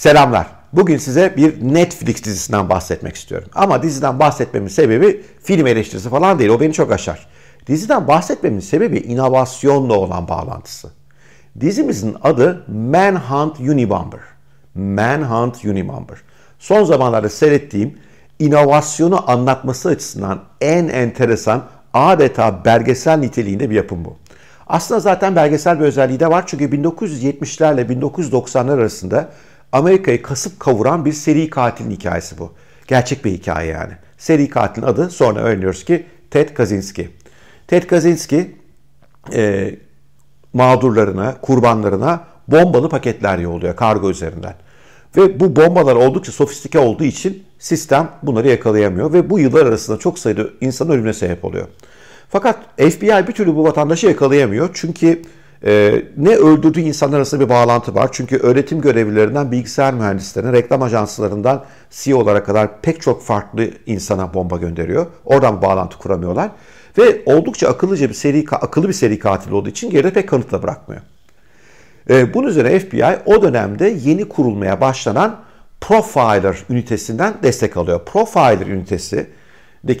Selamlar. Bugün size bir Netflix dizisinden bahsetmek istiyorum. Ama diziden bahsetmemin sebebi film eleştirisi falan değil. O beni çok aşar. Diziden bahsetmemin sebebi inovasyonla olan bağlantısı. Dizimizin adı Manhunt Unibomber. Manhunt Unibomber. Son zamanlarda seyrettiğim inovasyonu anlatması açısından en enteresan adeta belgesel niteliğinde bir yapım bu. Aslında zaten belgesel bir özelliği de var çünkü 1970'lerle 1990'lar arasında Amerika'yı kasıp kavuran bir seri katilin hikayesi bu. Gerçek bir hikaye yani. Seri katilin adı sonra öğreniyoruz ki Ted Kaczynski. Ted Kaczynski e, mağdurlarına, kurbanlarına bombalı paketler yolluyor kargo üzerinden. Ve bu bombalar oldukça sofistike olduğu için sistem bunları yakalayamıyor ve bu yıllar arasında çok sayıda insan ölümüne sebep oluyor. Fakat FBI bir türlü bu vatandaşı yakalayamıyor çünkü ee, ne öldürdüğü insanlar arasında bir bağlantı var. Çünkü öğretim görevlilerinden bilgisayar mühendislerine, reklam ajanslarından CEO'lara kadar pek çok farklı insana bomba gönderiyor. Oradan bağlantı kuramıyorlar. Ve oldukça akıllıca bir seri, akıllı bir seri katil olduğu için geride pek kanıt da bırakmıyor. Ee, bunun üzerine FBI o dönemde yeni kurulmaya başlanan Profiler ünitesinden destek alıyor. Profiler ünitesi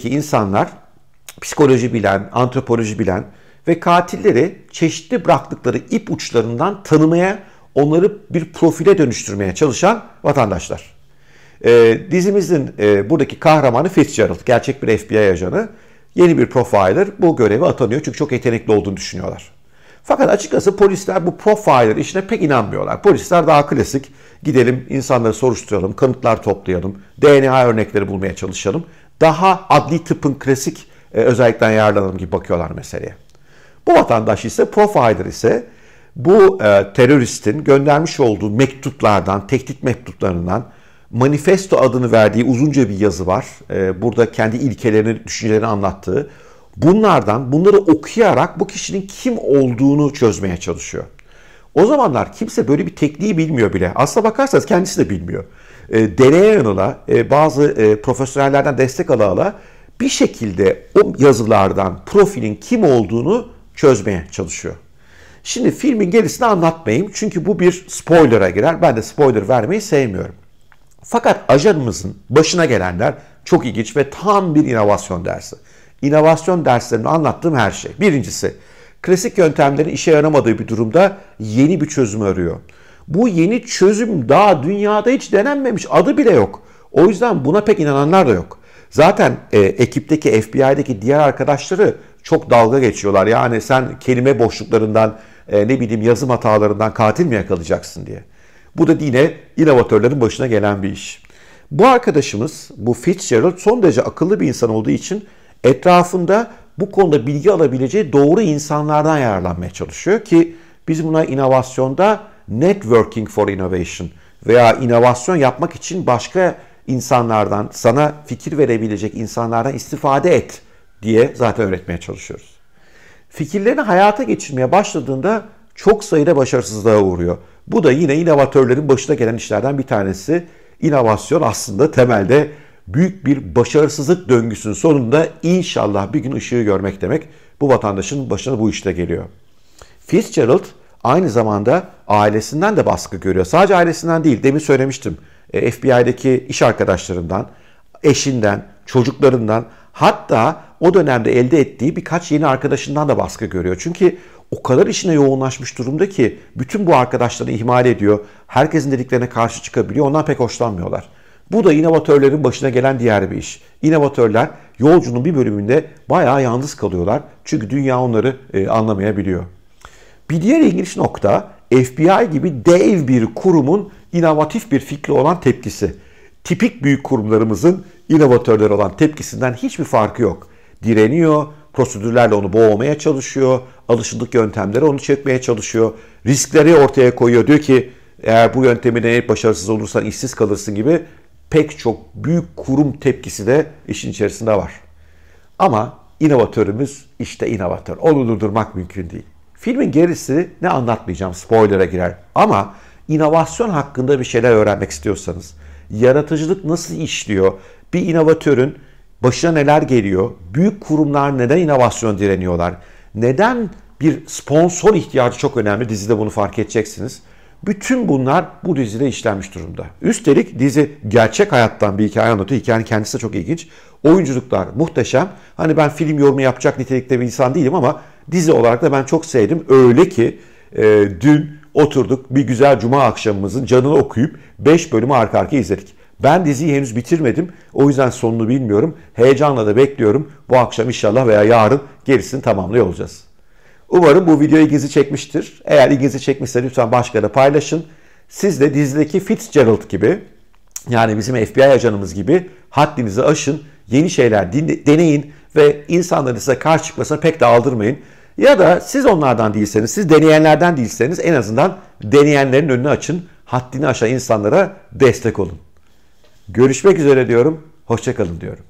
insanlar psikoloji bilen, antropoloji bilen, ve katilleri çeşitli bıraktıkları ip uçlarından tanımaya, onları bir profile dönüştürmeye çalışan vatandaşlar. E, dizimizin e, buradaki kahramanı Fitzgerald, gerçek bir FBI ajanı. Yeni bir profiler bu göreve atanıyor çünkü çok yetenekli olduğunu düşünüyorlar. Fakat açıkçası polisler bu profiler işine pek inanmıyorlar. Polisler daha klasik gidelim insanları soruşturalım, kanıtlar toplayalım, DNA örnekleri bulmaya çalışalım. Daha adli tıpın klasik e, özellikten yararlanalım gibi bakıyorlar meseleye. Bu vatandaş ise profiler ise bu e, teröristin göndermiş olduğu mektuplardan, tehdit mektuplarından manifesto adını verdiği uzunca bir yazı var. E, burada kendi ilkelerini, düşüncelerini anlattığı. Bunlardan, bunları okuyarak bu kişinin kim olduğunu çözmeye çalışıyor. O zamanlar kimse böyle bir tekniği bilmiyor bile. Aslına bakarsanız kendisi de bilmiyor. E, deneye yanıla e, bazı e, profesyonellerden destek ala ala bir şekilde o yazılardan profilin kim olduğunu çözmeye çalışıyor. Şimdi filmin gerisini anlatmayayım çünkü bu bir spoiler'a girer. Ben de spoiler vermeyi sevmiyorum. Fakat ajanımızın başına gelenler çok ilginç ve tam bir inovasyon dersi. İnovasyon derslerini anlattığım her şey. Birincisi, klasik yöntemlerin işe yaramadığı bir durumda yeni bir çözüm arıyor. Bu yeni çözüm daha dünyada hiç denenmemiş, adı bile yok. O yüzden buna pek inananlar da yok. Zaten e, ekipteki FBI'deki diğer arkadaşları çok dalga geçiyorlar. Yani sen kelime boşluklarından, e, ne bileyim yazım hatalarından katil mi yakalayacaksın diye. Bu da yine inovatörlerin başına gelen bir iş. Bu arkadaşımız, bu Fitzgerald son derece akıllı bir insan olduğu için etrafında bu konuda bilgi alabileceği doğru insanlardan yararlanmaya çalışıyor ki biz buna inovasyonda networking for innovation veya inovasyon yapmak için başka insanlardan, sana fikir verebilecek insanlardan istifade et diye zaten öğretmeye çalışıyoruz. Fikirlerini hayata geçirmeye başladığında çok sayıda başarısızlığa uğruyor. Bu da yine inovatörlerin başına gelen işlerden bir tanesi. İnovasyon aslında temelde büyük bir başarısızlık döngüsünün sonunda inşallah bir gün ışığı görmek demek. Bu vatandaşın başına bu işte geliyor. Fitzgerald aynı zamanda ailesinden de baskı görüyor. Sadece ailesinden değil, demin söylemiştim. E, FBI'deki iş arkadaşlarından, eşinden, çocuklarından hatta o dönemde elde ettiği birkaç yeni arkadaşından da baskı görüyor. Çünkü o kadar işine yoğunlaşmış durumda ki bütün bu arkadaşlarını ihmal ediyor. Herkesin dediklerine karşı çıkabiliyor. Ondan pek hoşlanmıyorlar. Bu da inovatörlerin başına gelen diğer bir iş. İnovatörler yolcunun bir bölümünde bayağı yalnız kalıyorlar. Çünkü dünya onları e, anlamayabiliyor. Bir diğer ilginç nokta FBI gibi dev bir kurumun inovatif bir fikri olan tepkisi. Tipik büyük kurumlarımızın inovatörler olan tepkisinden hiçbir farkı yok direniyor. Prosedürlerle onu boğmaya çalışıyor. Alışıldık yöntemlere onu çekmeye çalışıyor. Riskleri ortaya koyuyor. Diyor ki eğer bu yöntemi deneyip başarısız olursan işsiz kalırsın gibi pek çok büyük kurum tepkisi de işin içerisinde var. Ama inovatörümüz işte inovatör. Onu durdurmak mümkün değil. Filmin gerisi ne anlatmayacağım spoiler'a girer. Ama inovasyon hakkında bir şeyler öğrenmek istiyorsanız, yaratıcılık nasıl işliyor, bir inovatörün Başına neler geliyor? Büyük kurumlar neden inovasyon direniyorlar? Neden bir sponsor ihtiyacı çok önemli? Dizide bunu fark edeceksiniz. Bütün bunlar bu dizide işlenmiş durumda. Üstelik dizi gerçek hayattan bir hikaye anlatıyor. Hikayenin kendisi de çok ilginç. Oyunculuklar muhteşem. Hani ben film yorumu yapacak nitelikte bir insan değilim ama dizi olarak da ben çok sevdim. Öyle ki e, dün oturduk bir güzel cuma akşamımızın canını okuyup 5 bölümü arka arkaya izledik. Ben diziyi henüz bitirmedim. O yüzden sonunu bilmiyorum. Heyecanla da bekliyorum. Bu akşam inşallah veya yarın gerisini tamamlıyor olacağız. Umarım bu video ilginizi çekmiştir. Eğer ilginizi çekmişse lütfen başkalarına paylaşın. Siz de dizideki Fitzgerald gibi yani bizim FBI ajanımız gibi haddinizi aşın, yeni şeyler deneyin ve insanların size karşı çıkmasına pek de aldırmayın. Ya da siz onlardan değilseniz, siz deneyenlerden değilseniz en azından deneyenlerin önünü açın, haddini aşan insanlara destek olun. Görüşmek üzere diyorum. Hoşçakalın diyorum.